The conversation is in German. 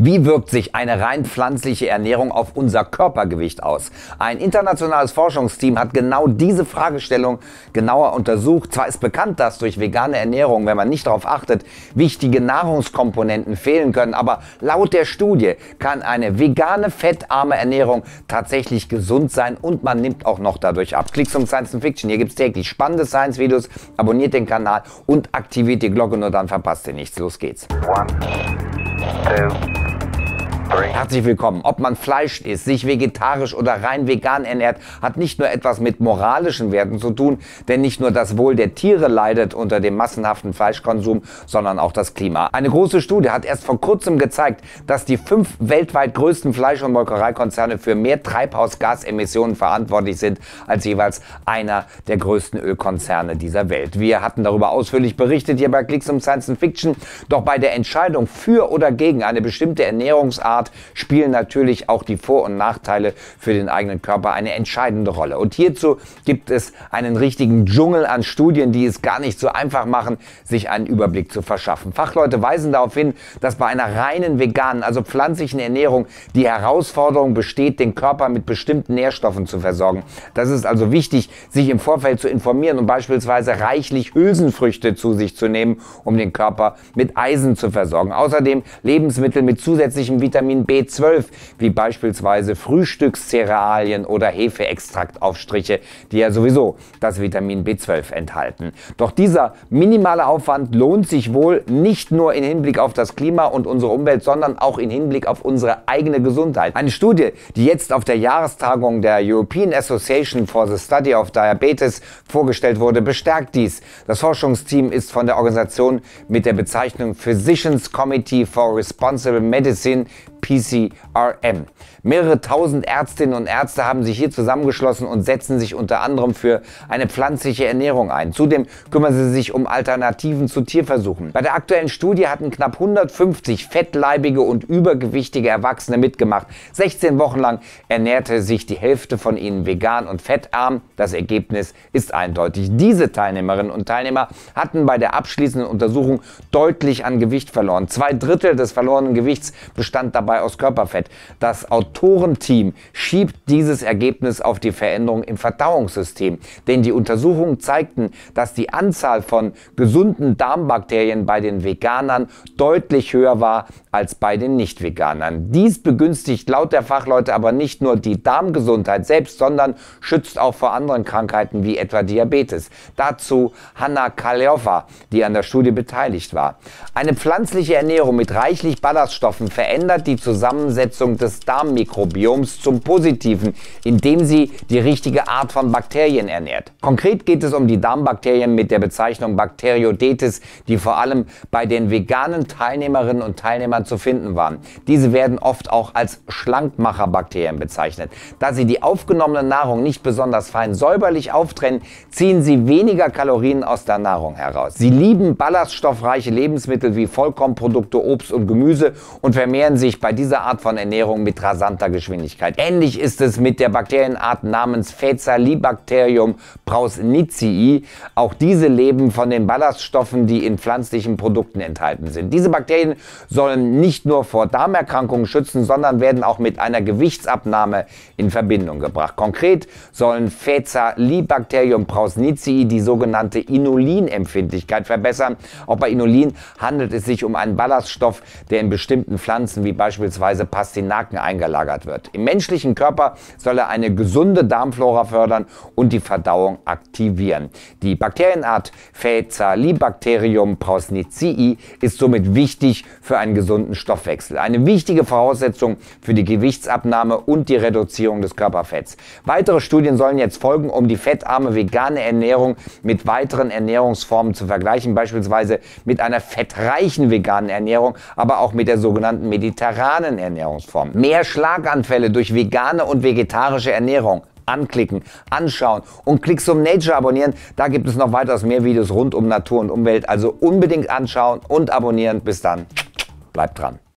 Wie wirkt sich eine rein pflanzliche Ernährung auf unser Körpergewicht aus? Ein internationales Forschungsteam hat genau diese Fragestellung genauer untersucht. Zwar ist bekannt, dass durch vegane Ernährung, wenn man nicht darauf achtet, wichtige Nahrungskomponenten fehlen können, aber laut der Studie kann eine vegane, fettarme Ernährung tatsächlich gesund sein und man nimmt auch noch dadurch ab. Klicks zum Science Fiction. Hier gibt es täglich spannende Science-Videos. Abonniert den Kanal und aktiviert die Glocke, nur dann verpasst ihr nichts. Los geht's. One, two. Herzlich willkommen. Ob man Fleisch isst, sich vegetarisch oder rein vegan ernährt, hat nicht nur etwas mit moralischen Werten zu tun, denn nicht nur das Wohl der Tiere leidet unter dem massenhaften Fleischkonsum, sondern auch das Klima. Eine große Studie hat erst vor kurzem gezeigt, dass die fünf weltweit größten Fleisch- und Molkereikonzerne für mehr Treibhausgasemissionen verantwortlich sind als jeweils einer der größten Ölkonzerne dieser Welt. Wir hatten darüber ausführlich berichtet hier bei Klicks um Science Fiction, doch bei der Entscheidung für oder gegen eine bestimmte Ernährungsart Sportart spielen natürlich auch die Vor- und Nachteile für den eigenen Körper eine entscheidende Rolle. Und hierzu gibt es einen richtigen Dschungel an Studien, die es gar nicht so einfach machen, sich einen Überblick zu verschaffen. Fachleute weisen darauf hin, dass bei einer reinen veganen, also pflanzlichen Ernährung die Herausforderung besteht, den Körper mit bestimmten Nährstoffen zu versorgen. Das ist also wichtig, sich im Vorfeld zu informieren und beispielsweise reichlich Hülsenfrüchte zu sich zu nehmen, um den Körper mit Eisen zu versorgen. Außerdem Lebensmittel mit zusätzlichen Vitaminen Vitamin B12, wie beispielsweise Frühstückscerealien oder Hefeextraktaufstriche, die ja sowieso das Vitamin B12 enthalten. Doch dieser minimale Aufwand lohnt sich wohl nicht nur im Hinblick auf das Klima und unsere Umwelt, sondern auch im Hinblick auf unsere eigene Gesundheit. Eine Studie, die jetzt auf der Jahrestagung der European Association for the Study of Diabetes vorgestellt wurde, bestärkt dies. Das Forschungsteam ist von der Organisation mit der Bezeichnung Physicians Committee for Responsible Medicine PCRM. Mehrere tausend Ärztinnen und Ärzte haben sich hier zusammengeschlossen und setzen sich unter anderem für eine pflanzliche Ernährung ein. Zudem kümmern sie sich um Alternativen zu Tierversuchen. Bei der aktuellen Studie hatten knapp 150 fettleibige und übergewichtige Erwachsene mitgemacht. 16 Wochen lang ernährte sich die Hälfte von ihnen vegan und fettarm. Das Ergebnis ist eindeutig. Diese Teilnehmerinnen und Teilnehmer hatten bei der abschließenden Untersuchung deutlich an Gewicht verloren. Zwei Drittel des verlorenen Gewichts bestand dabei dabei aus Körperfett. Das Autorenteam schiebt dieses Ergebnis auf die Veränderung im Verdauungssystem, denn die Untersuchungen zeigten, dass die Anzahl von gesunden Darmbakterien bei den Veganern deutlich höher war als bei den Nicht-Veganern. Dies begünstigt laut der Fachleute aber nicht nur die Darmgesundheit selbst, sondern schützt auch vor anderen Krankheiten wie etwa Diabetes. Dazu Hanna Kaleova, die an der Studie beteiligt war. Eine pflanzliche Ernährung mit reichlich Ballaststoffen verändert die Zusammensetzung des Darmmikrobioms zum Positiven, indem sie die richtige Art von Bakterien ernährt. Konkret geht es um die Darmbakterien mit der Bezeichnung Bacteriodetes, die vor allem bei den veganen Teilnehmerinnen und Teilnehmern zu finden waren. Diese werden oft auch als Schlankmacherbakterien bezeichnet. Da sie die aufgenommene Nahrung nicht besonders fein säuberlich auftrennen, ziehen sie weniger Kalorien aus der Nahrung heraus. Sie lieben ballaststoffreiche Lebensmittel wie Vollkornprodukte, Obst und Gemüse und vermehren sich bei bei dieser Art von Ernährung mit rasanter Geschwindigkeit. Ähnlich ist es mit der Bakterienart namens Phaeacalibacterium prausnitzii. Auch diese leben von den Ballaststoffen, die in pflanzlichen Produkten enthalten sind. Diese Bakterien sollen nicht nur vor Darmerkrankungen schützen, sondern werden auch mit einer Gewichtsabnahme in Verbindung gebracht. Konkret sollen Phaeacalibacterium prausnitzii die sogenannte Inulinempfindlichkeit verbessern. Auch bei Inulin handelt es sich um einen Ballaststoff, der in bestimmten Pflanzen wie beispielsweise beispielsweise Pastinaken eingelagert wird. Im menschlichen Körper soll er eine gesunde Darmflora fördern und die Verdauung aktivieren. Die Bakterienart Faecalibacterium prausnitzii ist somit wichtig für einen gesunden Stoffwechsel. Eine wichtige Voraussetzung für die Gewichtsabnahme und die Reduzierung des Körperfetts. Weitere Studien sollen jetzt folgen, um die fettarme vegane Ernährung mit weiteren Ernährungsformen zu vergleichen, beispielsweise mit einer fettreichen veganen Ernährung, aber auch mit der sogenannten mediterranen veganen Ernährungsformen, mehr Schlaganfälle durch vegane und vegetarische Ernährung. Anklicken, anschauen und Klicks um Nature abonnieren. Da gibt es noch weitaus mehr Videos rund um Natur und Umwelt. Also unbedingt anschauen und abonnieren. Bis dann. Bleibt dran.